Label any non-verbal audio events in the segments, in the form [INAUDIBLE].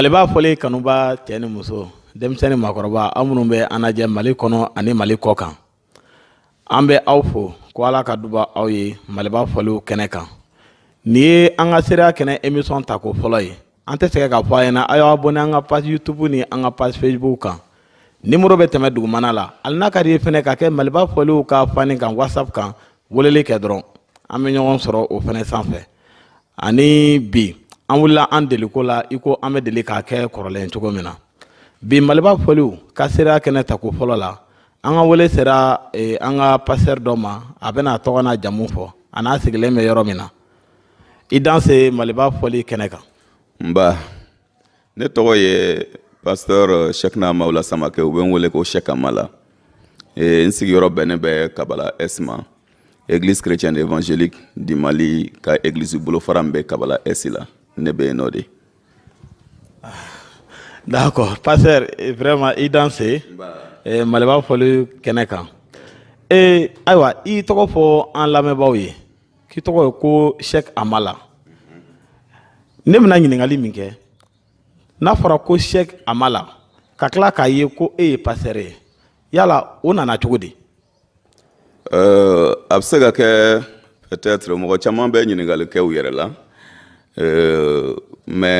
maliba fɔlen kanuba cɛ ni muso denmisɛn ni maakɔrɔba aw minnu bɛ an lajɛ mali kɔnɔ ani mali kɔ kan an bɛ aw fo ko ala ka duba aw ye maliba fɔliw kɛnɛ kan nin ye an ka seereya kɛnɛ emisɔn ta ko fɔlɔ ye an tɛ sɛgɛ k'a fɔ a ɲɛna a y'aw bɔ ni an ka page youtube ni an ka page facebook kan nimoro bɛ tɛmɛ dugumana la hali n'a ka di ye fɛnɛ ka kɛ maliba fɔliw ka fani kan whatsapp kan weleli kɛ dɔrɔn an bɛ ɲɔgɔn sɔrɔ o fɛnɛ sanfɛ ani bi an wulila an deli la i ko an bɛ deli k'a kɛ kɔrɔlen cogo min na bi maliba foliw ka seereya kɛnɛ tako fɔlɔ la an ka wele sera eh, an ka pasɛri dɔ ma a bɛna tɔgɔ n'a jamu fɔ a n'a sigilen bɛ yɔrɔ min na i danse maliba fɔli kɛnɛ kan nba ne tɔgɔ ye pasteur shekna euh, maula samake u bɛ n wele ko shekamala eh, ee, n sigiyɔrɔ bɛnnen bɛ kabala esma église chrétienne évangélique du mali ka église bolofara min bɛ kabala esi la ne bɛ yen nɔ de. Ah, d'accord pasteur vraiment i danse eh, maliba fɔli kɛnɛ kan eh, ayiwa i tɔgɔ fɔ an lamɛnbaaw ye k'i tɔgɔ ye ko sɛk amala ne bɛna ɲininkali min kɛ n'a fɔra ko sɛk amala ka tila k'a ye ko e ye pasteur ye yala o nana cogo di. Uh, a bɛ se ka kɛ peut-être mɔgɔ caman bɛ ɲininkali kɛ u yɛrɛ la. Euh, mɛ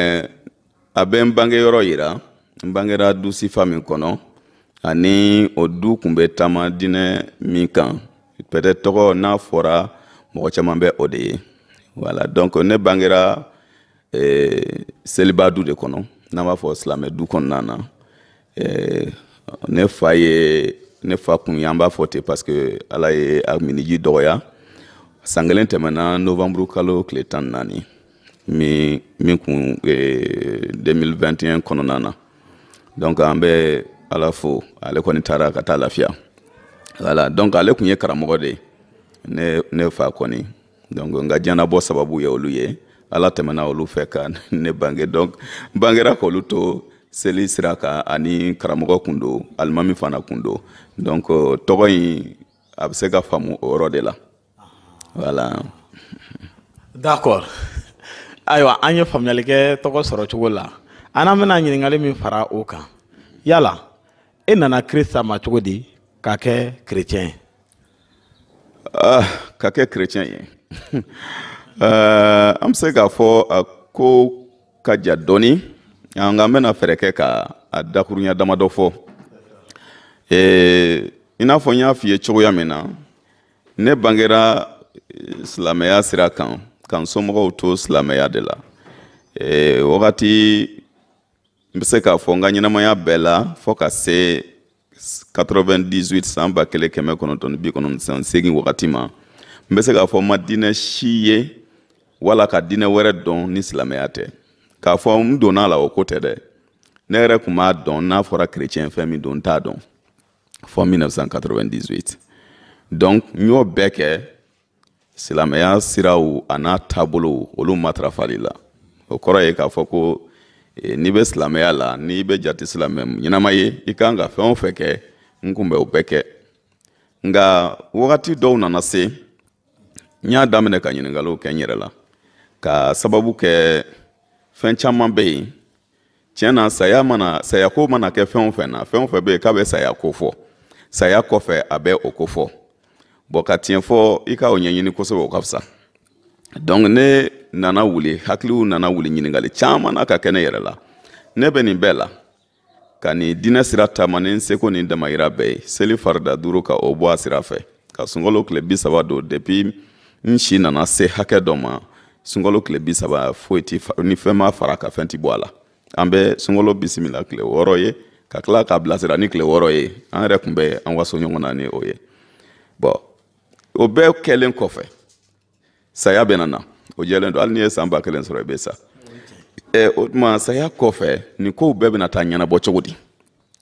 a bɛ n bange yɔrɔ yira n bangera du sifa min kɔnɔ ani o du kun bɛ taama dinɛ min kan pɛtɛ tɔgɔ n'a fɔra mɔgɔ caman bɛ o de ye wala donc ne bangera eh, seliba du de kɔnɔ n'an b'a fɔ silamɛ du kɔnɔna na eh, ne fa ye ne fa kun ye an b'a fɔ ten parce que ala ye a miniji dɔgɔya san kelen tɛmɛna novamburu kalo tile tan ni naani min min kun eh, 2021 kɔnɔna na donc an bɛ ala fo ale kɔni taara ka taa lafiya voilà donc ale kun ye karamɔgɔ de ye ne ne fa kɔni donc n ka diɲɛnabɔ sababu ye olu ye ala tɛmɛna olu fɛ ka [LAUGHS] ne bange donc n bangera k'olu to seli sira kan ani karamɔgɔ kun do alimami fana kun do donc tɔgɔ in a bɛ se ka faamu o yɔrɔ de la voilà d'accord ayiwa an ah, ye faamuyali kɛ tɔgɔ sɔrɔ cogo la an n'an bɛna ɲininkali min fara o kan yala e nana kirista ma cogo di ka kɛ kerecɛn ye. Uh, ka kɛ kerecɛn ye uh, an bɛ se k'a fɔ a ko ka ja dɔɔni nka n bɛna fɛɛrɛ kɛ ka a dakurunya damadɔ fɔ i n'a fɔ n y'a f'i cogoya min na ne bangera eh, silamɛya sira kan ka n to silamɛya de la e, wagati n be se k'a fɔ n ka ɲɛnamaya bɛɛ la fɔɔ ka se 98 san ba kelen kɛmɛ kɔnɔntɔn bi san segin wagati ma n be se k'a fɔ ma diinɛ si ye wala ka dinɛ wɛrɛ dɔn ni silamɛya tɛ k'a fɔ n donna la o ko tɛ dɛ ne yɛrɛ kun b'a dɔn n'a fɔra kerecɛn fɛn min don n t'a dɔn fɔ 1998 donc n y'o bɛɛ kɛ silamɛya siraw a n'a taabolow olu matarafali la o kɔrɔ ye k'a fɔ ko e, n'i bɛ silamɛya la n'i bɛ jate silamɛ ɲɛnama ye i kan ka fɛn o fɛn kɛ n kun bɛ o bɛɛ kɛ nka wagati dɔw nana se n y'a daminɛ ka ɲininkaliw kɛ n yɛrɛ la ka sababu kɛ fɛn caman bɛ yen tiɲɛ na saya mana sayako mana kɛ fɛn o fɛn na fɛn o fɛn bɛ yen k'a bɛ sayako fɔ saya kɔfɛ a bɛ o ko fɔ bɔn ka tiɲɛ fɔ i ka o ɲɛɲini kosɛbɛ o ka fisa donc ne nana wuli hakiliw nana wuli ɲininkali caman na ka kɛ ne yɛrɛ la ne bɛ nin bɛɛ la ka nin diinɛ sira taama ni n seko ni damayira bɛɛ ye seli farida duru ka o bɔ a sira fɛ ka sunkalo tile bi saba don depuis n si nana se hakɛ dɔ ma sunkalo tile bi saba foyi ti ni fɛn ma fara ka fɛn ti bɔ a la an bɛ sunkalo bisimila tile wɔɔrɔ ye ka tila k'a bilasira ni tile wɔɔrɔ ye an yɛrɛ tun bɛ an waso ɲɔgɔn na ni o ye bɔn o bɛɛ kɛlen kɔfɛ saya bɛ nana o jɛlen don hali n'i e ye san ba kelen sɔrɔ i bɛ sa ɛ o tuma saya kɔfɛ nin kow bɛɛ bɛna taa ɲɛnabɔ cogo di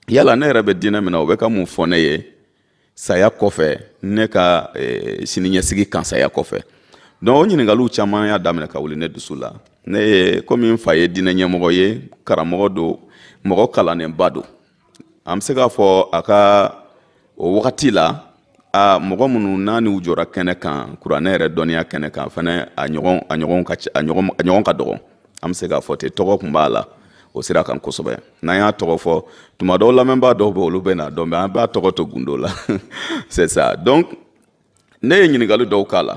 yala ne yɛrɛ bɛ diinɛ min na o bɛ ka mun fɔ ne ye saya kɔfɛ ne ka eh, siniɲɛsigi kan saya kɔfɛ donc o ɲininkaliw caman y'a daminɛ ka wuli ne dusu la ne ye komi n fa ye diinɛ ɲɛmɔgɔ ye karamɔgɔ don mɔgɔ kalannenba don an bɛ se k'a fɔ a ka o wagati la aa mɔgɔ minnu n'a n'u jɔra kɛnɛ kan kuranɛ yɛrɛ dɔnniya kɛnɛ kan fɛnɛ a ɲɔgɔn a ɲɔgɔn ka a ɲɔgɔn a ɲɔgɔn ka dɔgɔ an bɛ se k'a fɔ ten tɔgɔ kun b'a la o sira kan kosɛbɛ n'an y'a tɔgɔ fɔ tuma dɔw lamɛnbaa dɔw bɛ olu bɛ na dɔn mɛ an b'a tɔgɔ to gundo la [LAUGHS] c'est ça donc ne ye ɲininkali dɔw k'a la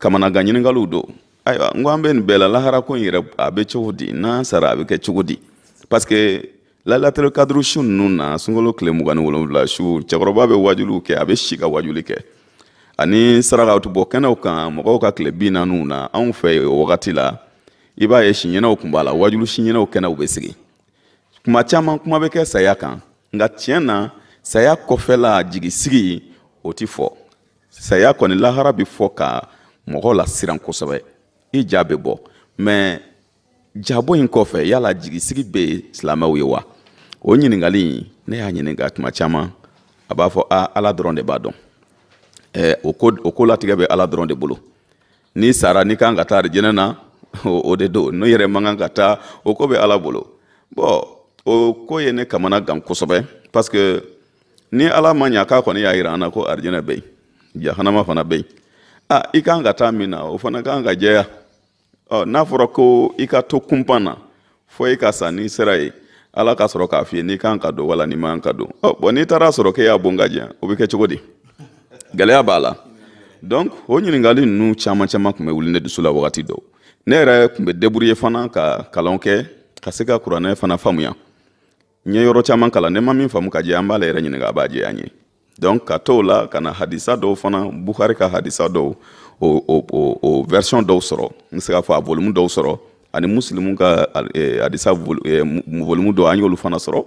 kamanagan ɲininkaliw don ayiwa n ko an bɛ nin bɛɛ la lahara ko in yɛrɛ a bɛ cogo di n'an sara a bɛ kɛ cogo di parce que lalatɛli kadiri su ninnu na sunkalo tile mugan ni wolonwula su cɛkɔrɔba bɛ wajulu kɛ a bɛ si ka wajuli kɛ ani saraka bɔ kɛnɛw kan mɔgɔw ka tile bi naaniw na anw fɛ yen wagati la i b'a ye siɲɛnaw tun b'a la wajulu siɲɛnaw kɛnɛw bɛ sigi kuma caman kuma bɛ kɛ saya kan nka tiɲɛ na saya kɔfɛla jigisigi o ti fɔ saya kɔni lahara bɛ fɔ ka mɔgɔw la siran kosɛbɛ i ja bɛ bɔ mɛ jabɔ in kɔfɛ yala jigisigi bɛ silamɛw ye wa o ɲiningali ne y'a ɲininka tuma caman a b'a fɔ a ala dɔrɔn de b'a dɔn eh, o ko o ko latigɛ bɛ ala dɔrɔn de bolo n'i sara n'i kan ka taa arijɛnɛ na o de do n'o yɛrɛ man kan ka taa o ko bɛ ala bolo bɔn o ko ye ne kamana gan kosɛbɛ parce que ni ala ma ɲa k'a kɔni y'a yira an na ko arijɛnɛ bɛ yen jahanama fana bɛ yen ah i kan ka taa min na o fana kan ka jɛya ɔ n'a fɔra ko i ka to kunpan na fɔ i ka sa n'i sera ye ala ka sɔrɔ k'a f'i n'i kan ka don wala n'i man ka don ɔ bɔn n'i taara sɔrɔ k'e y'a bon ka jɛ o bɛ kɛ cogo di gɛlɛya b'a la donc o ɲininkali ninnu caman caman tun bɛ wuli ne dusu la wagati dɔw ne yɛrɛ tun be débrouiller fana ka kalanw kɛ ka se ka kuranɛ fana faamuya n ye yɔrɔ caman kalan ne ma min faamu ka jɛ an b'ale yɛrɛ ɲininka a b'a jɛ an ye donc ka t'o la ka na hadisa dɔw fana bukari ka hadisa dɔw o o o o version dɔw sɔrɔ n bɛ se k'a fɔ a volume dɔw sɔrɔ ani muslimu eh, eh, ka adisa volumu do an y'olu fana sɔrɔ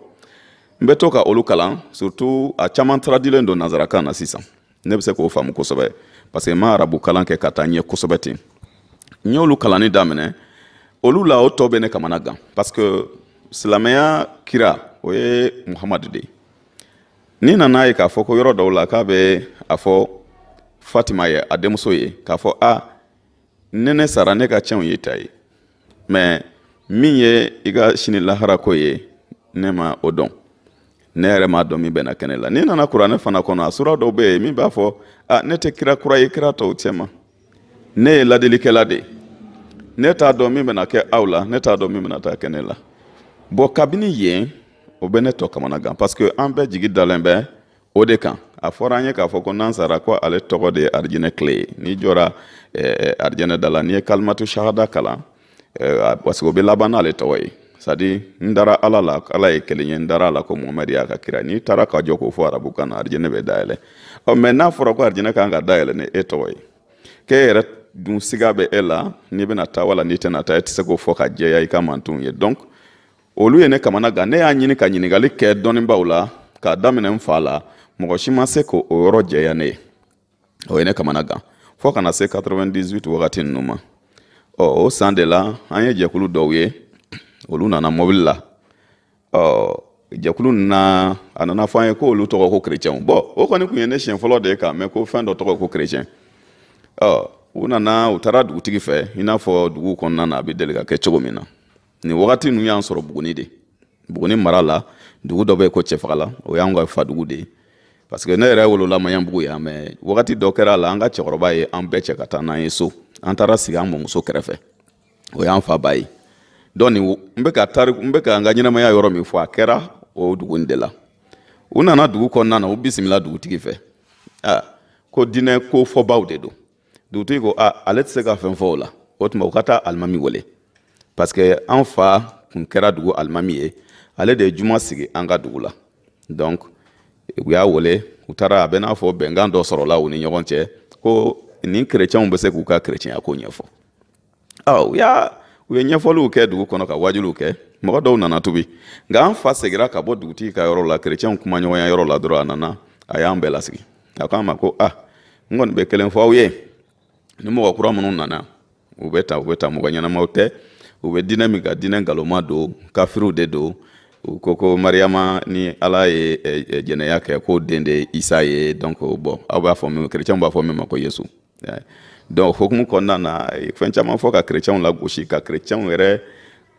n bɛ to ka olu kalan surtout a caman tradilen don nazarakan na sisan ne bɛ se k'o faamu kosɛbɛ parce que n ma arabu kalan kɛ ka taa ɲɛ kosɛbɛ ten n y'olu kalanni daminɛ olu la o tɔ bɛ ne kamana gan parce que silamɛya kira o ye muhamadu de ye ni nana ye k'a fɔ ko yɔrɔ dɔw la k'a bɛ a fɔ fatima ye a denmuso ye k'a fɔ a ah, ne sara ne ka tiɲɛw ye ta ye mɛ min ye i ka sini lahara ko ye ne ma o dɔn ne yɛrɛ m'a dɔn min bɛnna kɛnɛ la n'i nana kuranɛ fana kɔnɔ a sura dɔw bɛ yen min b'a fɔ a ne tɛ kira kura ye kira tɔw cɛ ma ne ye ladilikɛla de ne t'a dɔn min bɛna kɛ aw la ne t'a dɔn min bɛna taa kɛnɛ la bɔn kabini yen o bɛ ne tɔ kamana gan parce que an bɛɛ jigi dalen bɛ o de kan a fɔra an ye k'a fɔ ko n'an sara ko ale tɔgɔ de ye arijinɛ tile ye n'i jɔra eh, arijinɛ da la n'i ye kalimatu shahada kalan parce eh, ah, que o bɛ laban n'ale tɔgɔ ye sadi n dara ala la ala ye kelen ye n dara la ko muhamadi y'a ka kira n'i taara ka jɔ k'o fɔ arabukan na arijinɛ bɛ dayɛlɛ ɔ mɛ n'a fɔra ko arijinɛ kan ka dayɛlɛ ni e tɔgɔ ye k'e yɛrɛ dun siga bɛ e la n'i bɛna taa wala n'i tɛna taa e tɛ e e se k'o fɔ ka jɛya i ka mantu ye donc olu ye ne kamana gan ne y'a ɲini ka ɲininkali kɛ dɔnnibaw la k'a daminɛ n fa la mɔgɔ si ma se k'o yɔrɔ jɛya ne ye o ye ne kamana gan fɔ kana se 98 wagati ninnu ma o san de la an ye jɛkulu dɔw ye olu nana mobili la ɔ jɛkulu na a nana fɔ an ye ko olu tɔgɔ ko kerecɛnw bɔn o kɔni tun ye ne siɲɛ fɔlɔ de ye k'a mɛn ko fɛn dɔ tɔgɔ ko kerecɛn ɔ u nana u taara dugutigi fɛ i n'a fɔ dugu kɔnɔna na a bɛ deli ka kɛ cogo min na nin wagati ninnu y'an sɔrɔ buguni de buguni mara la dugu dɔ bɛ yen ko cɛfagala o y'an ka fadugu de ye parce que ne yɛrɛ wolola maɲanbugu yan mɛ wagati dɔ kɛra a la an ka cɛkɔrɔba ye an bɛɛ cɛ ka taa n'an ye so an taara sigi an mɔmuso kɛrɛfɛ o y'an fa ba ye dɔn n bɛ ka tari n bɛ ka n ka ɲɛnamaya yɔrɔ min fɔ a kɛra o dugu in de la u nana dugu kɔnɔna na u bisimila dugutigi fɛ aa ko diinɛ ah, ko fɔbaw de don dugutigi ko a ale tɛ se ka fɛn fɔ o la o tuma u ka taa alimami wele parce que an fa kun kɛra dugu alimami ye ale de ye juma sigi an ka dugu la donc u y'a wele u taara a bɛ n'a fɔ bɛnkan dɔ sɔrɔla u ni ɲɔgɔn cɛ ko ni kerecɛnw bɛ se k'u ka kerecɛnya ko ɲɛfɔ ɔ u y'a u ye ɲɛfɔliw kɛ dugu kɔnɔ ka wajuliw kɛ mɔgɔ dɔw nana tubi nka an fa segira ka bɔ dugutigi ka yɔrɔ la kerecɛnw kumaɲɔgɔnya yɔrɔ la dɔrɔn a nana a y'an bɛɛ lasigi a ko an ma ko ah n kɔni bɛ kelen fɔ aw ye ni mɔgɔ kura minnu nana u bɛ ta u bɛ ta mɔgɔ ɲɛnamaw tɛ u bɛ diinɛ min ka diinɛ nkalonma don kafiriw de don u ko ko mariyama ni ala ye jɛnɛya kɛ ko den de isa ye donc bɔn aw b'a fɔ min kerecɛnw b'a fɔ min ma ko yesu Eh, donc hokumu kɔnɔna na eh, fɛn caman fɔ ka kerecɛnw lagosi ka kerecɛnw yɛrɛ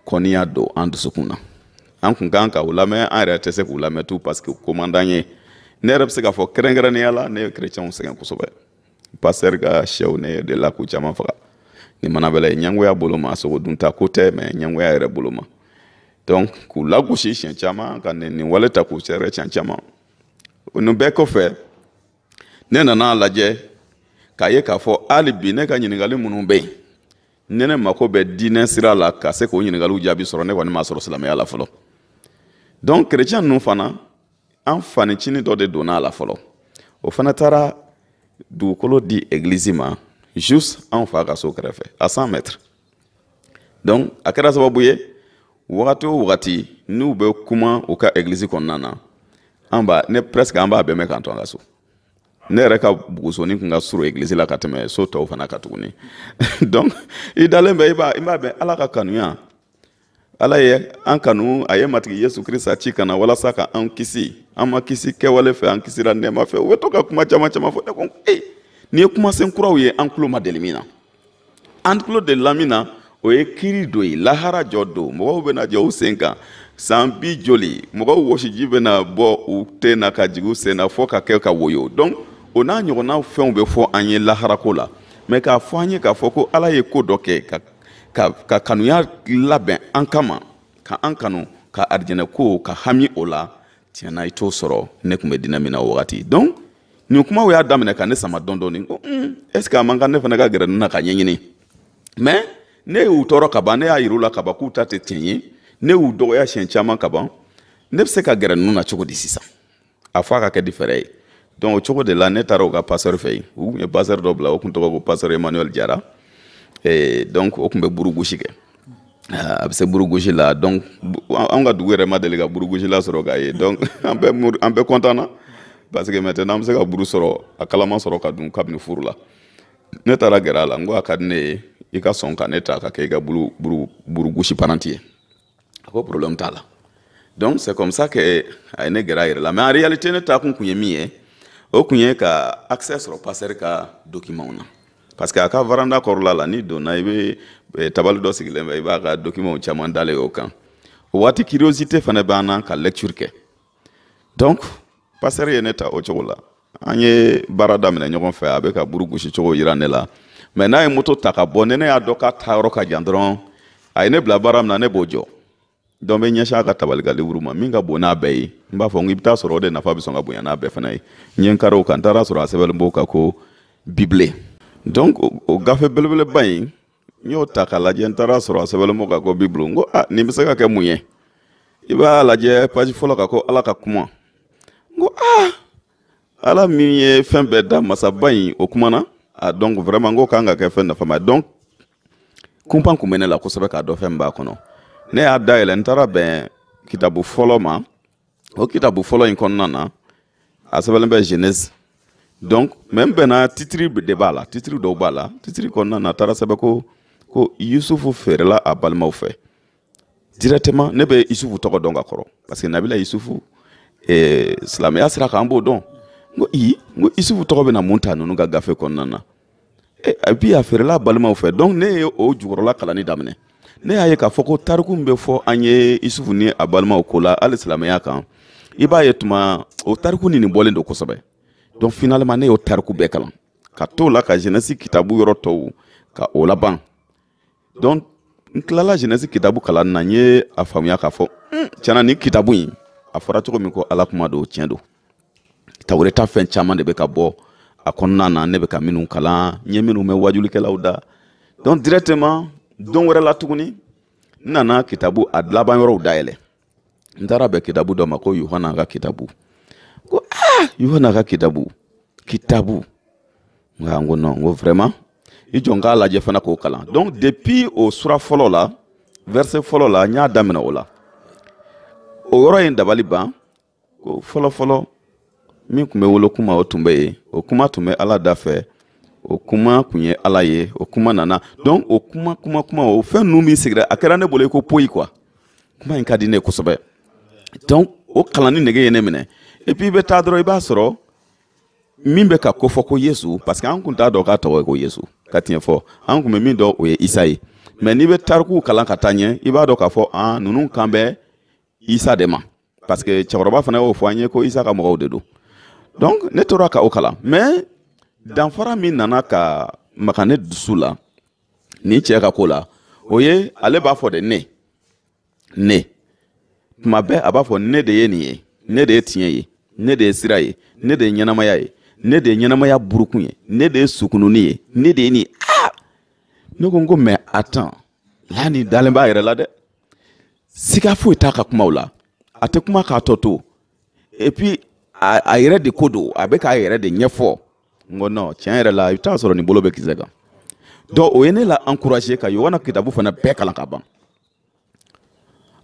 kɔniya don an dusukun na an kun kan ka u an yɛrɛ tɛ se k'u tu parce que u ye ne yɛrɛ bɛ se k'a fɔ kɛrɛnkɛrɛnnenya la ne ye kerecɛnw sɛgɛn kosɛbɛ pasteur ka sɛw ne de la k'u caman faga ni mana bɛla ye ɲɛngoya bolo ma sogo dunta ko tɛ mɛ ɲɛngoya yɛrɛ bolo ma donc k'u lagosi siɲɛ caman ka nin wale ta k'u sɛrɛ siɲɛ caman nin bɛɛ kɔfɛ ne nana lajɛ k'a ye k'a fɔ hali bi ne ka ɲininkali minnu bɛ yen ni ne mako bɛ diinɛ sira la ka se k'o ɲininkaliw jaabi sɔrɔ ne kɔni m'a sɔrɔ silamɛya la fɔlɔ donc kerecɛn ninnu fana an fanicini dɔ de donna a la fɔlɔ o fana taara dugukolo di egilizi ma juste an fa ka so kɛrɛfɛ à 100 mètres donc a kɛra sababu ye wagati o wagati n'u bɛ kuma u ka egilizi kɔnɔna na an b'a ne presque an b'a bɛɛ mɛn k'an to an ka so ne yɛrɛ ka bugusonin kun ka surun egilizi la ka tɛmɛ so tɔw fana ka tuguni [LAUGHS] donc i dalen bɛ i b'a i b'a bɛn ala ka kanuya ala ye an kanu a ye matigi yesu krista ci kana walasa ka an kisi an ma kisi kɛwale fɛ an kisira nɛɛma fɛ u bɛ to ka kuma caman caman fɔ ne ko e eh, ni ye kumasen kuraw ye an tulo ma deli min na an tulo delila min na o ye kiri do ye lahara jɔ don mɔgɔw bɛna jɔ u sen kan san bi joli mɔgɔw wɔsiji bɛna bɔ u ten na ka jigin u sen na fɔ ka kɛ ka woyo donc o n'a ɲɔgɔnna fɛnw bɛ fɔ an ye laharako la mɛ k'a fɔ an ye k'a fɔ ko ala ye ko dɔ kɛ ka, kanuya labɛn an kama ka an kanu ka arijɛnɛ ko ka hami o la tiɲɛna i t'o sɔrɔ ne tun bɛ dinɛ min na o wagati donc nin kumaw y'a daminɛ ka oh, mm, ne sama dɔn dɔɔni ko un est ce que a man kan ne fana ka gɛrɛ nin na ka ɲɛɲini mɛ ne y'u tɔɔrɔ ka ban ne y'a yir'u la ka ban k'u ta tɛ tiɲɛ ye ne y'u dɔgɔya siɲɛ caman ka ban ne bɛ se ka gɛrɛ ninnu na cogo di sisan a fɔ a ka kɛ difɛrɛ ye donc au cogo de l'année ne taara u ka pasɛri fɛ yen u tun ye pasɛri dɔ bila ko pasɛri emmanuel jara eh, donc o tun bɛ burugosi kɛ a ah, bɛ se burugosi la donc an ka dugu ma deli ka burugosi la sɔrɔ k'a donc an bɛɛ an bɛɛ content parce que maintenant an bɛ se ka buru sɔrɔ a kalama ka dun kabini furu la ne taara gɛrɛ a la n ko a ka di ne ye i ka sɔn ka ne ta ka kɛ i ka buru buru burugosi paranti ko problème t'a la donc c'est comme ça que a ye ne gɛrɛ la mais en réalité ne taa kun kun ye min o kun ye ka accès sɔrɔ pasɛri ka dokimanw na parce que a ka varanda kɔrɔla la n'i donna i be tabali dɔ sigilen bɛ i b'a ka dokimanw caman dalen o kan o waati curiosité fana b'an na ka lecture kɛ donc pasɛri ye ne ta o cogo la an ye baara daminɛ ɲɔgɔn fɛ a bɛ ka buru gusi cogo yira ne la mɛ n'a ye moto ta ka bɔ ni ne y'a k'a ta yɔrɔ ka jan dɔrɔn a ye ne bila baara na ne b'o jɔ dɔn bɛ ɲɛsin ka tabali ma min ka bon n'a bɛɛ ye n b'a fɔ n k'i taa sɔrɔ o de nafa bɛ sɔn ka bonya n'a bɛɛ fana ye n ye n kari o kan n taara sɔrɔ a sɛbɛnlen b'o kan ko bibile donc o gafe belebeleba in n y'o ta k'a lajɛ n taara sɔrɔ a sɛbɛnlen b'o kan ko bibile n ko a nin bɛ se ka kɛ mun ye i b'a lajɛ paji fɔlɔ kan ko ala ka kuma n ko a ala min ye fɛn bɛɛ da masaba in o kumana a donc vraiment n ko kan ka kɛ fɛn nafama ye kunpan kun bɛ ne la kosɛbɛ k'a dɔn fɛn b'a kɔnɔ ne y'a dayɛlɛ n tara bɛn kitabu fɔlɔ ma o kitabu fɔlɔ in kɔnɔna na a sɛbɛlen bɛ genèse donc même bɛnna titiri de b'a la titiri dɔw b'a la titiri kɔnɔna na a sɛbɛ ko ko yusufu feerela a balimaw fɛ directement ne bɛ yusufu tɔgɔ dɔn ka kɔrɔ parce nabila yusufu eh, silamɛya sira kan an b'o dɔn n i n yusufu tɔgɔ bɛ mun ta ninnu ka gafe kɔnɔna na et ee, eh, a feerela balimaw fɛ donc ne ye o jukɔrɔla kalanni daminɛ ne y'a ye k'a fɔ ko tariku min bɛ fɔ an ye isufu ni a balimaw ko la hali silamɛya kan i b'a ye tuma o tariku ni nin bɔlen don kosɛbɛ donc finalement ne y'o tariku bɛɛ kalan ka t'o la ka jeunesse kitabu yɔrɔ tɔw ka o laban donc n tilala jeunesse kitabu kalan na n ye a faamuya k'a fɔ un hmm, tiɲɛna nin kitabu in a fɔra cogo min ko ala kuma don tiɲɛ don tawureta fɛn caman de bɛ ka bɔ a kɔnɔna na ne bɛ ka minnu kalan n ye minnu mɛn wajulikɛlaw da donc directement don wɛrɛ la tuguni n nana kitabu a laban yɔrɔw dayɛlɛ n taara bɛn kitabu dɔ ma ko yohana ka kitabu ko ah yohana ka kitabu kitabu nka n ko non n ko vraiment i jɔ n k'a lajɛ fana k'o kalan donc depuis o sura fɔlɔ la verse fɔlɔ la n y'a daminɛ o la o yɔrɔ in dabali ban ko fɔlɔfɔlɔ min tun bɛ wolo kuma o tun bɛ yen o kuma tun bɛ ala da fɛ o kuma kun ye ala ye o kuma nana donc o kuma kuma kuma o fɛn ninnu min sigira a kɛra ne bolo i ko poyi kuwa kuma in ka di ne kosɛbɛ donc o kalanni nege ye ne minɛ et puis i bɛ taa dɔrɔn i b'a sɔrɔ min bɛ ka kofɔ ko yesu parce que an kun t'a dɔn k'a tɔgɔ ye ko yesu ka tiɲɛ fɔ an kun bɛ min dɔn o ye isa ye mɛ n'i bɛ tarikuw kalan ka taa ɲɛ i b'a dɔn k'a fɔ an ah, ninnu kan bɛ isa de ma parce que cɛkɔrɔba fana y'o fɔ an ye ko isa ka mɔgɔw de don donc ne tora ka o kalan mais danfara min nana ka maga ne dusu la ni cɛɛ ka ko la o ye ale b'a fɔ de ne ne tuma bɛɛ a b'a fɔ ne de ye nin ye ne de ye tiɲɛ ye ne de ye sira ye ne de ye ɲɛnamaya ye ne de ye ɲɛnamaya burukun ye ne de ye sukununi ye ne de ye nin ah! ne ko n ko mɛ atan la nin dalen b'a yɛrɛ la dɛ siga foyi t'a ka kumaw la a tɛ kuma k'a tɔ to et a, yɛrɛ de ko don a bɛ k'a yɛrɛ de ɲɛfɔ n ko non tiɲɛ yɛrɛ la i bɛ taa sɔrɔ nin bolo bɛ kisɛ kan donc o ye ne la encourager ka yohana kitabu fana bɛɛ kalan ka ban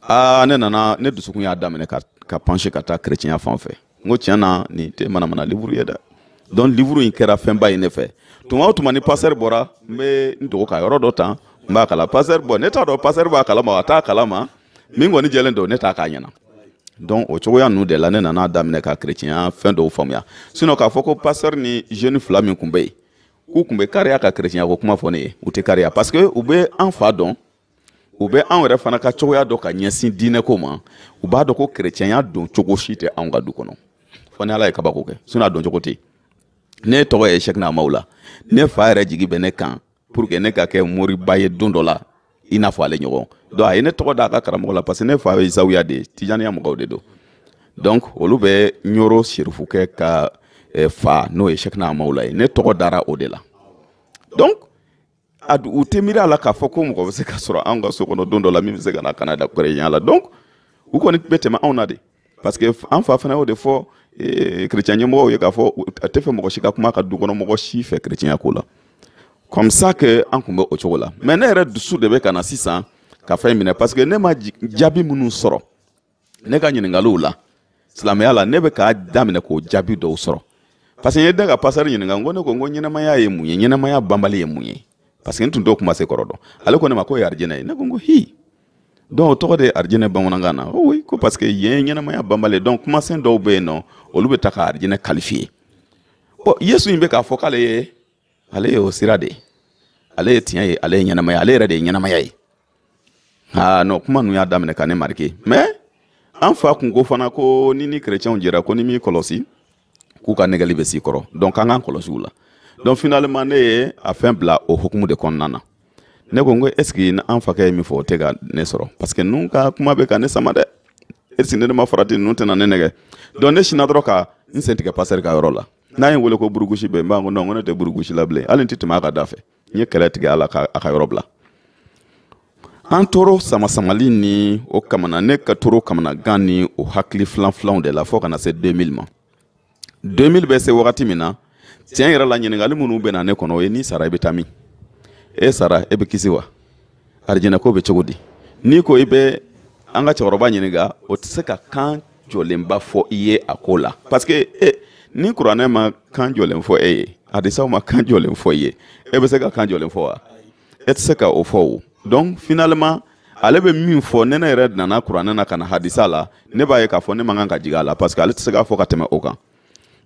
aa ne nana ne dusukun y'a daminɛ ka ka pencher ka taa chrétien fan fɛ ngo ko tiɲɛ na nin tɛ manamana livre ye dɛ donc livre in kɛra fɛnba ye ne fɛ tuma o tuma ni pasteur bɔra n bɛ n dogo ka yɔrɔ dɔ tan n b'a kala pasteur bɔ ne t'a dɔn pasteur b'a kalama a t'a kalama min kɔni jɛlen don ne t'a k'a ɲɛna donc o cogoya ninnu de la ne nana daminɛ ka kerecɛnya fɛn dɔw faamuya sinɔ k'a fɔ ko pasɛr ni jeune fila min kun bɛ k'u kun bɛ kariya ka kerecɛnya ko kuma fɔ ne ye u tɛ kariya parce u bɛ an fa dɔn u bɛ an yɛrɛ fana ka cogoya dɔ ka ɲɛsin diinɛko ma u b'a dɔn ko kerecɛnya don cogo si tɛ anw ka du kɔnɔ fɔ ni ala ye kabako kɛ sinɔ a don cogo tɛ ne tɔgɔ ye sɛkinamaw la ne fa yɛrɛ jigi bɛ ne kan pour ne ka kɛ moriba ye don dɔ la i n'a fɔ ale ɲɔgɔn donc a ye ne tɔgɔ da a ka karamɔgɔ la parce que ne fa ye zawuya de ye tijaniya mɔgɔw de don donc olu bɛ ɲoro serifukɛ ka eh, fa n'o ye sɛkina amaw la ye ne tɔgɔ dara o de la donc u tɛ miiri a la k'a fɔ ko mɔgɔ bɛ se ka sɔrɔ anw ka so kɔnɔ don dɔ la min bɛ se ka na ka na la donc u kɔni bɛ tɛmɛ anw na de parce que an fa fana y'o de fɔ eh, kerecɛn ɲɛmɔgɔw ye k'a fɔ a tɛ fɛ mɔgɔ si ka kuma ka dukɔnɔmɔgɔ si fɛ kerecɛnya ko la comme ça que an kun bɛ o cogo la mais ne yɛrɛ dusu de bɛ ka sisan ka fɛn minɛ parce ne ma jaabi minnu sɔrɔ ne ka ɲininkaliw la silamɛya la ne bɛ k'a daminɛ k'o jaabi dɔw sɔrɔ parce que n ye da ka pasari ɲininka n ko ne ko n ko ɲɛnɛmaya ye mun ye ɲɛnɛmaya banbali ye mun ye parce que n tun t'o kuma se kɔrɔ dɔn ale ko ne ma k'o e ye arijinɛ ye ne ko n ko hi donc o tɔgɔ de ye arijinɛ bamanankan na o oh oui ko parce que yen ye ɲɛnɛmaya banbali ye donc kumasen dɔw bɛ yen nɔ olu bɛ ta ka arijinɛ kalifiye bon yesu in bɛ k'a fɔ k'ale ye ale sira de ye ale ye tiɲɛ ye ale ye ɲɛnamaya ale yɛrɛ de ye ɲɛnamaya ye aa non kuma ninnu y'a daminɛ ka ne marike mais an fa kun ko fana ko ni ni kerecɛnw jɛra ko ni m'i kɔlɔsi k'u ka nɛgɛli bɛ s'i kɔrɔ donc an k'an kɔlɔsi la donc finalement ne ye a fɛn bila o hukumu de kɔnɔna na ne ko n ko est an fakɛ ye min fɔ o tɛ ka ne sɔrɔ parce que ka kuma bɛ ka ne sama dɛ est ne ma farati ninnu tɛna ne nɛgɛ donc ne sinna dɔrɔn ka n sen pasɛri ka yɔrɔ la n'a ye wele ko burukusi bɛ n b'a ko non ko ne tɛ burukusi la hali n tɛ tɛmɛ a ka da fɛ n ye kɛlɛ tigɛ a ka a ka yɔrɔ bila an toro samasamali ni o kamana ne ka toro kamanagan ni o hakili filan filanw de la fɔɔ kana se 2000 ma 2000 bɛ se wagati min na tiɲɛ yɛrɛ la ɲiningali minnu bɛna ne kɔnɔ o ye n'i sara i bɛ taa min e sara e bɛ kisi wa arijinɛ ko cogo di n'i ko i bɛ an ka cɛkɔrɔba ɲininka o tɛ se ka kan jɔlenba fɔ i ye a ko la parce e ni kuranɛ ma kan jɔlen fɔ e ye ade Ouma Kandji kan le fɔ ye e bɛ se ka kan o le wa e tɛ se ka o fɔ o donc finalement ale bɛ min fɔ ni ne yɛrɛ nana kuranɛ na ka na hadisa la ne b'a ye k'a fɔ ne man kan ka jigin a la parce que ale tɛ se k'a fɔ ka tɛmɛ o kan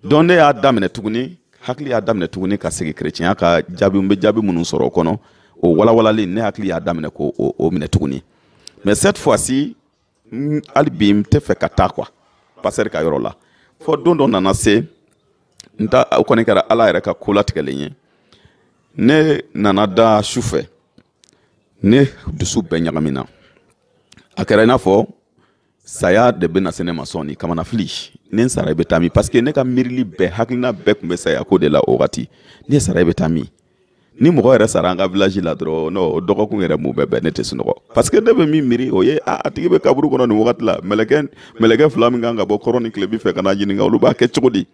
donc ne y'a daminɛ tuguni hakili y'a daminɛ tuguni ka segin chrétien ka jaabi n bɛ jaabi minnu sɔrɔ o kɔnɔ o walawalali ne hakili y'a daminɛ k'o o, o minɛ tuguni mais cette fois ci hali bi n tɛ fɛ ka taa quoi pasteur ka yɔrɔ la fɔ don dɔ nana se nta ta o kɔni kɛra ala yɛrɛ ka kolatigɛlen ye ne nana da su ne dusu bɛɛ ɲagamina a kɛra i n'a fɔ saya de bena se ne ma sɔɔni kamanafili ne n sara i bɛ taa min parce que ne ka miirili bɛɛ hakilina bɛɛ tun bɛ saya ko de la o wagati ne sara i bɛ taa min ni mɔgɔ yɛrɛ sara an ka village la dɔrɔn non o dɔgɔkun yɛrɛ m'u bɛɛ bɛn ne tɛ sunɔgɔ parce que ne be min miiri o ye a a tigi bɛ kaburu kɔnɔ nin wagati la mɛlɛkɛ mɛlɛkɛ fila min kan ka bɔ kɔrɔ ni kilebi fɛ ka na olu b'a kɛ cogo di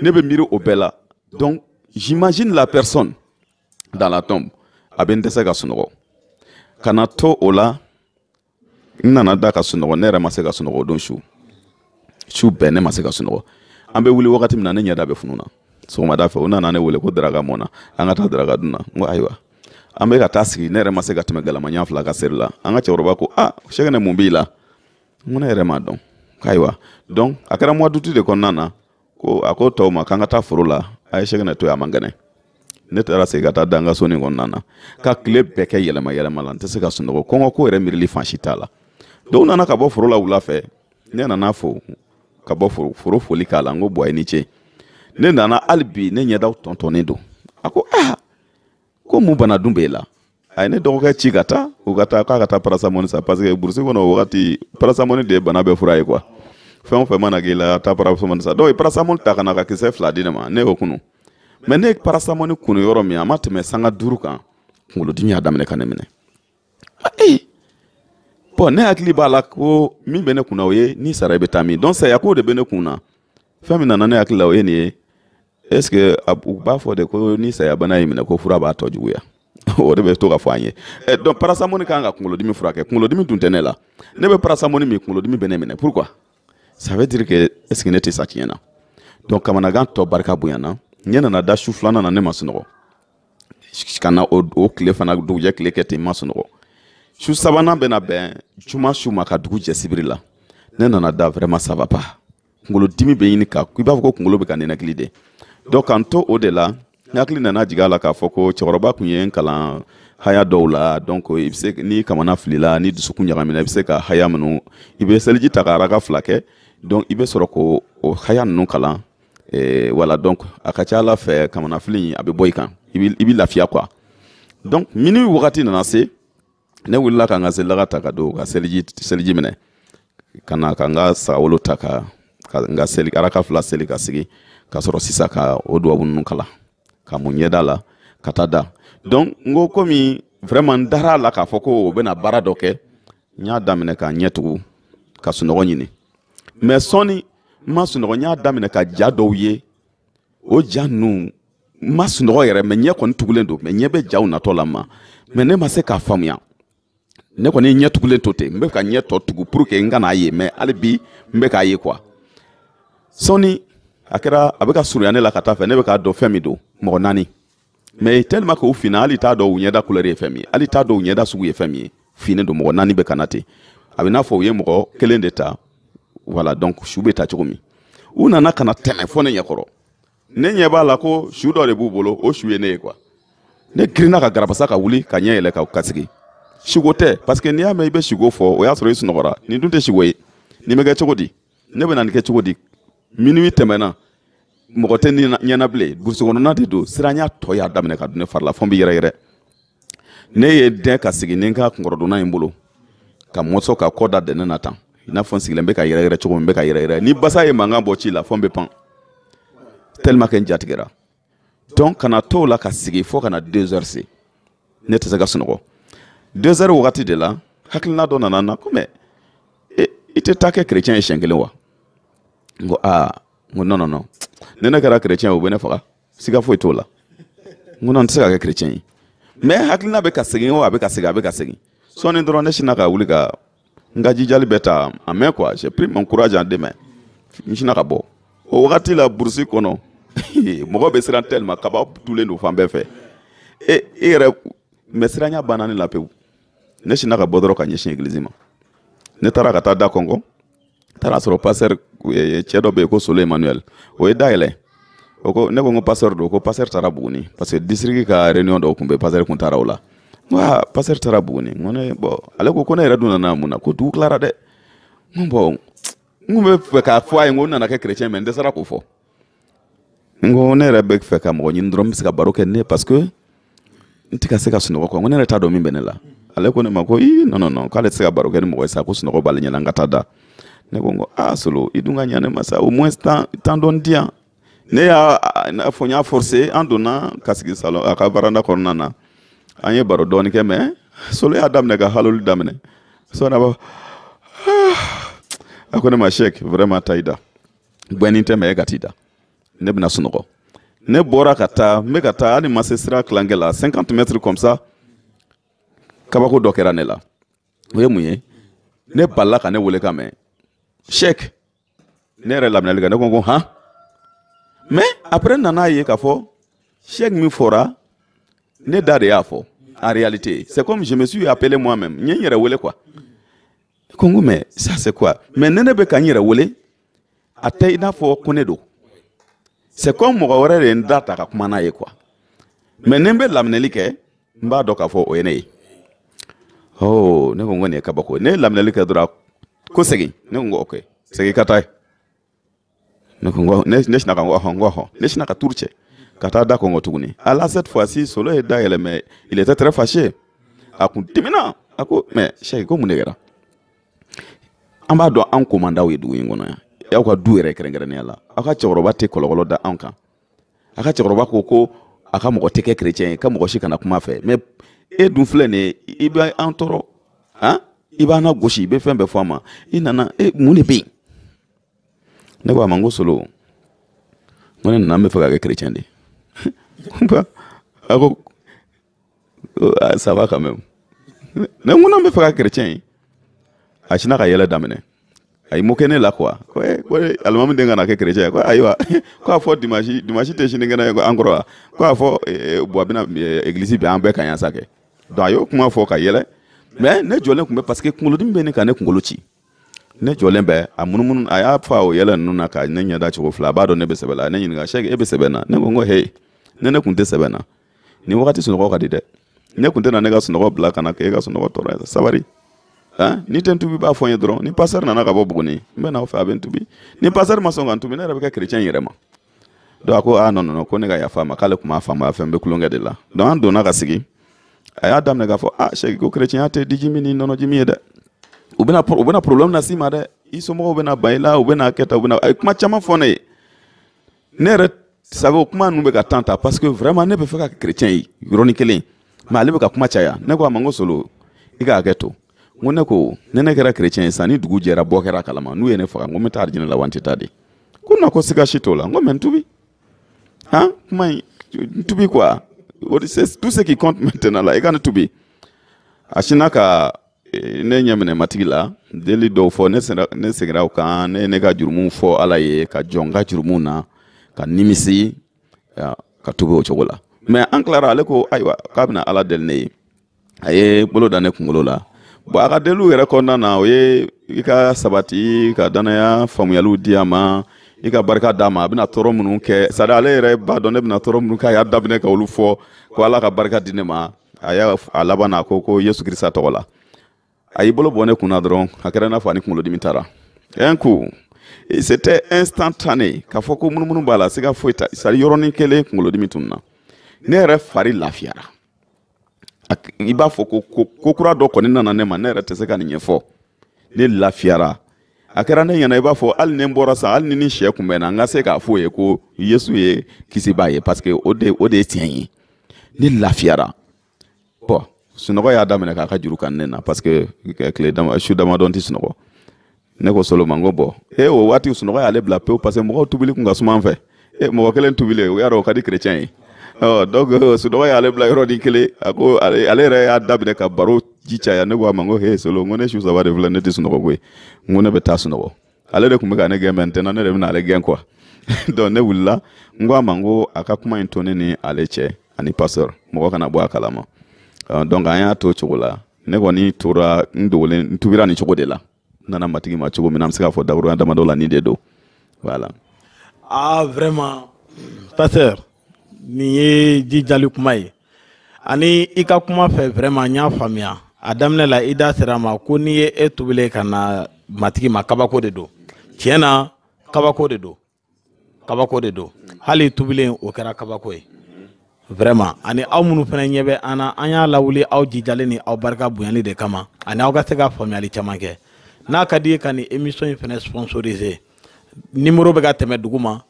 ne bɛ miiri o bɛɛ la donc j'imagine la personne dans la tombe a bɛ n dɛsɛ ka sunɔgɔ ka na to o la n nana da ka sunɔgɔ ne yɛrɛ ma se ka sunɔgɔ o don su su bɛɛ ne ma se ka sunɔgɔ an bɛ wuli wagati min na ne ɲɛda bɛ funu na sɔgɔmada fɛ o nana ne wele ko daraka mɔna an ka taa daraka dun na n ko ayiwa an bɛ ka taa sigi ne yɛrɛ ma se ka tɛmɛ galamaɲa fila ka seri la an ka cɛkɔrɔba ko ah sɛgɛnɛ mun b'i la n ko ne yɛrɛ m'a dɔn ayiwa donc a kɛra mois d'août de kɔnɔna na ko a ko tɔw ma k'an ka taa foro la a ye sɛgɛn to yen a man kɛnɛ ne taara segin ka taa da n ka so kɔnɔna na ka tile bɛɛ kɛ yɛlɛma yɛlɛma la n tɛ se ka sunɔgɔ kɔngɔ ko yɛrɛ miirili fan si t'a la dɔw nana ka bɔ foro la wula fɛ ne nana fo ka bɔ foro foli k'a la n ko bɔ a ni ce ne nana hali bi ne ɲɛdaw tɔntɔnnen don a ko ah ko mun bana dun b'e la a ye ne dɔgɔkɛ ci ka taa u ka taa k'a ka taa parasamɔni sa parce que burusi kɔnɔ o wagati parasamɔni de ye bana bɛɛ fura ye kuwa fɛn o fɛn mana k'i la taa parasamɔn san dɔw ye parasamɔn ta ka na ka kisɛ fila di ne ma ne y'o kunu mɛ ne ye parasamɔn kunu yɔrɔ min a ma tɛmɛ sanga duuru kan kunkolodimi y'a daminɛ ka ne minɛ ayi bɔn ne hakili b'a la ko min bɛ ne kunna o ye n'i sara i e bɛ taa min dɔn saya k'o de bɛ ne kunna fɛn min nana ne hakili la o ye nin ye est ce que u b'a fɔ de ko ni saya bana y'i minɛ ko fura b'a tɔ juguya [LAUGHS] o de bɛ to ka fɔ an ye ɛ eh, dɔn parasamɔni kan ka kunkolodimi furakɛ kunkolodimi dun tɛ ne la ne bɛ parasamɔni min kunkolodimi bɛ ne minɛ pourquoi ça veut dire que est-ce que ne tɛ sa tiɲɛ na donc kamanagan tɔ barika bonyana n ye nana da su filanan na ne ma sunɔgɔ o, o tile fana dugujɛ tile kɛ ten n ma sunɔgɔ su sabanan bɛna bɛn juma su ma ka dugu jɛ da vraiment ça va pas kunkolo dimi bɛ ɲini ka i b'a ko kunkolo bɛ ka ninakili donc ka to o de la n hakili nana k'a fɔ ko cɛkɔrɔba tun ye haya dɔw donc i bɛ se ni kamana ni dusukun ɲagamina i ka haya minnu i seliji ta ka araka donc i bɛ sɔrɔ k'o o haya ninnu kalan eh, wala donc a ka ca ala fɛ kamanafili a bɛ bɔ i kan i bɛ lafiya quoi donc minuit wagati nana se ne wulila e. ka n ka selidaga ta ka don ka seliji seliji minɛ ka na ka n ka sagawolo ta ka n ka seli araka fila seli ka sigi ka sɔrɔ sisan ka o dubabu ninnu kalan ka mun ɲɛda la ka taa da donc n ko komi vraiment n dar'a la k'a fɔ ko o bɛna baara dɔ kɛ n y'a daminɛ k'a ɲɛ tugu ka sunɔgɔ ɲini mɛ sɔɔni n ma sunɔgɔ n y'a daminɛ ka ja dɔw ye o ja ninnu n ma sunɔgɔ yɛrɛ mɛ ɲɛ kɔni tugulen don mɛ ɲɛ bɛ jaw natɔ la ma mɛ ne ma se k'a faamuya ne kɔni ye ɲɛ tugulen to ten n bɛ ka ɲɛ tɔ tugu pour n ka ye mɛ hali bi n bɛ k'a ye quoi sɔɔni a kɛra a bɛ ka surunya ne la ka taa fɛ ne bɛ k'a dɔn fɛn min don mɔgɔ naani mɛ tellement que finna hali t'a dɔn u ɲɛda couleur ye fɛn min ye hali t'a dɔn u ɲɛda sugu ye fɛn min ye finen don mɔgɔ naani bɛ ka ten a bɛ n'a fɔ u ye mɔgɔ kelen de ta wala donc su bɛ taa cogo min u nana kana na tɛmɛ fɔ ne ɲɛkɔrɔ ne ɲɛ b'a la ko su dɔ de b'u bolo o su ye ne ye kuwa ne girinna ka garabasa ka wuli ka ɲɛ yɛlɛ ka ka sigi tɛ parce que n'i y'a mɛn i bɛ sigo fɔ o y'a sɔrɔ i sunɔgɔra nin dun tɛ sigo ye nin bɛ kɛ cogo di ne bɛ na nin kɛ cogo di minuwi tɛmɛna mɔgɔ tɛ ni ɲɛna bilen burusi kɔnɔna de don siranya tɔ y'a daminɛ ka don ne fari la fɔ n bɛ yɛrɛyɛrɛ ne ye dɛn ka sigi ni n ka kunkɔrɔdonna in bolo ka mɔsɔn ka kɔ da dɛnɛ na tan i n'a fɔ n sigilen bɛ ka yɛrɛ yɛrɛ cogo ni basa ye manga bochi la fombe pan tellement que n jatigɛra kana to la ka sigi fo kana deux heures se ne tɛ se ka sunɔgɔ deux heures wagati de la hakilina dɔ nana n na mais e i tɛ chrétien ye siɲɛ kelen non non non ni ne kɛra chrétien ye o bɛ ne faga siga foyi t'o non n tɛ chrétien ye mais hakilina bɛ ka segin o a bɛ a bɛ ka segin sɔɔni sina ka nka jijali bɛ a mɛn kuwa c'est pris mon courage en demain n ka bɔ o wagati la burusi kɔnɔ [LAUGHS] mɔgɔ bɛ siran tellement kaba tulen don fan bɛɛ fɛ e e yɛrɛ mɛ siranya banna la pewu ne sina ka bɔ dɔrɔn ka ɲɛsin église ma ne taara ka taa da kɔnkɔ taara sɔrɔ pasteur e, e, cɛ dɔ bɛ yen ko solo emmanuel o ye dayɛlɛ ne ko n ko pasteur don ko pasteur taara buguni parce que district ka réunion dɔw tun bɛ pasteur kun taara o la wa passer tara buguni ŋone bon ale ko ko ne yɛrɛ dun nana mun ko dugu klara de n bon n kun bɛ k'a fɔ a ye n ko n nana kɛ kerecɛn mɛ n dɛsɛra k'o fo n ko ne yɛrɛ bɛ ka mo ni ndrom n bɛ se ka baro ne parce que ntika tɛ ka se ka sunɔgɔ ko ngone yɛrɛ t'a mi benela ale ko ne ma ko ii non non non ka le se ka baro kɛ ni mɔgɔ ye sa ko sunɔgɔ b'ale ɲɛna n ka ne ko n ko ah solo i dun ka ɲa ma sa au moins tant tant don dia ne y'a na fonya forcer an donna ka sigi salon a ka varanda kɔnɔna na an ye baro dɔɔni kɛ mɛ eh? solo y'a daminɛ ka haloli daminɛ sɔɔni a b'a [SIGHS] a ko ne ma shek vraiment ta i da gwɛni tɛ mɛ e ka t'i da ne bɛna sunɔgɔ ne bɔra ka taa n bɛ ka taa hali ma se sira kilancɛ la cinquante mètres comme ça kabako dɔ kɛra ne la o ye mun ye ne balila ka ne wele ka mɛn shek ne yɛrɛ laminɛli kɛ ne ko ko han mais après n nan'a ye k'a fɔ shek min fɔra Ne da de y'a fɔ en réalité c'est comme je me suis appelé moi-même n n yɛrɛ quoi ne mais ça c'est quoi mais nene ka n yɛrɛ a tɛ i n'a fɔ ko ne c'est comme mɔgɔ wɛrɛ de n da ta ka kuma n'a ye quoi mais ne n bɛ kɛ n b'a k'a fɔ o ye oh, ne ye ka taa da kɔngɔ tuguni ala cette fois ci solo ye da yɛlɛ mais il était très fâché a kun dimina a ko mais chèque ko mun de kɛra an b'a dɔn an komandaw ye dugu in kɔnɔ yan aw ka du yɛrɛ kɛrɛnkɛrɛnnenya la aw ka cɛkɔrɔba tɛ kɔlɔkɔlɔ da anw kan a ka cɛkɔrɔba ko ko a ka mɔgɔ tɛ kɛ kerecɛn ye ka mɔgɔ si kana kuma fɛ mais e dun filɛ nin ye i bɛ an tɔɔrɔ han i b'an lagosi i bɛ fɛn bɛɛ fɔ a ma i nana e mun de bɛ ne ko a ma n ko solo n ko ne nana n bɛ fɛ ka kɛ kerecɛn de Ah, a ko ça va quand même ne mun a sina e, e, e, ka yɛlɛ daminɛ a yi mokɛ ne la kuwa ko e ko alimami den kana kɛ kerecɛn ye ko ayiwa ko a fɔ dimanche dimanche tɛ sinikɛnɛ ye an kɔrɔ wa ko a fɔ bɔn a bɛna kan yan sa donc a y'o kuma ka yɛlɛ mais ne jɔlen tun parce que kunkolodimi bɛ ne kan ne ne jɔlen bɛ a munumunu a y'a fɔ o yɛlɛ ninnu na ka ne ɲɛda cogo fila a b'a dɔn ne bɛ sɛbɛn la ne ɲininka sɛki e bɛ sɛbɛn na ne ko n ko he ne ne kun tɛ sɛbɛn na nin wagati sunɔgɔ ka di dɛ ne kun tɛ na ne ka sunɔgɔ bila ka na k'e ka sunɔgɔ tɔɔrɔ ye sabari han ni tɛ n tubi b'a fɔ n ye dɔrɔn ni pasɛri nana ka bɔ buguni n bɛ n'aw fɛ a bɛ n tubi ni pasɛri ma sɔn ka n tubi ne yɛrɛ bɛ kɛ kerecɛn yɛrɛ ma donc a ah, ko a non ko ne ka yafa ma k'ale tun b'a faamu a fɛ n bɛ kulonkɛ de la donc an donna ka sigi a y'a daminɛ k'a fɔ a ah, sɛki ko kerecɛnya tɛ dijimi ni nɔnɔjimi ye dɛ u bɛna u bɛna problème las'i ma dɛ i somɔgɔw bɛna ban i la u bɛna kɛ u bɛna a eh, kuma chama fɔ ne ye ne yɛrɛ savez o kuma ninnu bɛ ka temps ta parce que vraiment ne bɛ fɛ ka kɛ chrétien ye yɔrɔnin kelen mais ale bɛ ka kuma caya ne ko a ma n solo i ka hakɛ to n ko ne ko ni ne kɛra chrétien ye sisan ni dugu jɛra bɔ kɛra kalama n'u ye ne faga n ko n arijinɛ la wa n tɛ taa de ko na ko si t'o la n ko mais n kuma in n tubi quoi o de c'est tout ce qui compte maintenant là i ka ne tubi a sinna ka ne ɲɛminɛ matigi la deli dɔw fɔ ne segira o kan ne ye ne ka jurumu fɔ ala ye ka jɔn ka jurumu na ka nimisi ka tubi o cogo la mɛ an tilara ale ko ayiwa k'a bɛna ala deli ne ye a ye bolo da ne kunkolo la bɔn a ka deliw yɛrɛ kɔnɔna na o ye i ka sabati ka danaya faamuyaliw di a ma i ka barika d'a ma a bɛna tɔɔrɔ minnu kɛ sadi ale yɛrɛ b'a dɔn ne bɛna tɔɔrɔ minnu kɛ a y'a daminɛ ka olu fɔ ko ala ka barika di ne ma a y'a laban na ko ko yesu kirisa tɔgɔ la a y'i bolo bɔ ne kunna dɔrɔn a kɛra n'a fɔ ani kunkolodimi taara un coup c'était instantané k'a fɔ ko munumunu b'a la siga foyi ta c'est à dire yɔrɔnin kelen kunkolodimi tununna ne yɛrɛ fari lafiyara i b'a fɔ ko ko kura dɔ kɔni nana ne ma ne yɛrɛ tɛ se ka nin ɲɛfɔ ne lafiyara a kɛra ne ɲɛna i b'a fɔ hali ni n bɔra sa hali ni ni sɛ kun bɛnna n ka se k'a fɔ o ye ko yesu ye kisi b'a ye parce que o de o de ye tiɲɛ ye ne lafiyara bɔn sunɔgɔ y'a daminɛ k'a ka juru kan ne na parce que tile su damadɔ tɛ sunɔgɔ ne ko soloma ko bɔn e eh, o oh, waati sunɔgɔ y'ale bila pewu parce que mɔgɔw tubili kun ka suma fɛ e mɔgɔ kelen tubili o y'a dɔn o ka di kerecɛn ye ɔ donc sunɔgɔ y'ale bila yɔrɔ ni kelen a ko ale yɛrɛ y'a daminɛ ka baro ji caya ne ko a ma ko he solo ko ne su saba de filɛ ne tɛ sunɔgɔ koyi ko ne bɛ taa sunɔgɔ ale de tun bɛ ka ne gɛn maintenant ne de bɛna ale gɛn quoi [LAUGHS] donc ne wulila n ko a ma ko a ka kuma in to ne ni ale cɛ ani pasteur mɔgɔ kana bɔ a kalama donc an y'a to cogo la ne kɔni tora n dogolen n tubira nin cogo de la n nana matigi ma cogo min na an bɛ se k'a fɔ dakuruya damadɔ la ni de don voilà. ah vraiment pasteur nin ye jijali kuma ye ani i ka kuma fɛ vraiment n y'a faamuya a daminɛ la i da sera a ma ko n'i ye e tubilen ka na matigi ma kabako de don tiɲɛ na kabako de don kabako de don hali tubilen o kɛra kabako ye. vraiment ani aw minnu fɛnɛ ɲɛ bɛ an na an y'a lawuli aw jijalen ni aw barika bonyali de kama ani aw ka se ka faamuyali caman kɛ n'a ka di ye ka ni émission in fana sponsorise numéro bɛ ka tɛmɛ dugu ma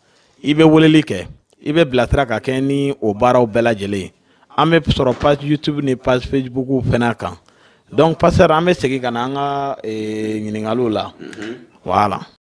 i be weleli kɛ i bɛ bilasira ka kɛ ni o baaraw bɛɛ an bɛ sɔrɔ page youtube ni page facebook fana kan donc pasteur an be segi ka na an ka ee, ɲiningaliw la mm -hmm. voilà